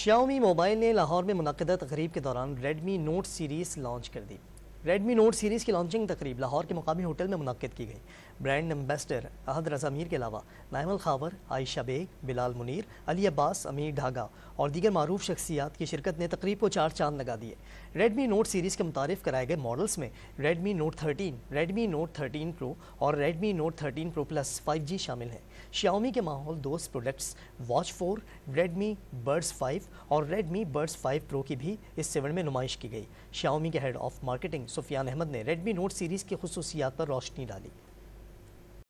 Xiaomi mobile ने लाहौर में मनदा तकरीब के दौरान रेडमी नोट सीरीज़ लॉन्च कर दी रेडमी नोट सीरीज़ की लॉन्चिंग तकरीब लाहौर के मुकामी होटल में मनद की गई ब्रांड एम्बेसडर अहद रजा मीर के अलावा नामल खावर आयशा बेग बिलाल मुनीर अली अब्बास अमीर ढागा और दीगर मरूफ शख्सियात की शिरकत ने तकरीब को चार चांद लगा दिए रेडमी नोट सीरीज़ के मुतारफ़ कराए गए मॉडल्स में Redmi note 13, Redmi note 13 pro और Redmi note 13 pro plus 5G शामिल हैं शाओमी के माहौल दोस्त products watch four Redmi buds 5 और रेडमी बर्ड्स 5 प्रो की भी इस सेवन में नुमाइश की गई शाओमी के head of marketing Sufiyan Ahmed ने रेडमी नोट सीरीज़ की खसूसियात पर रोशनी डाली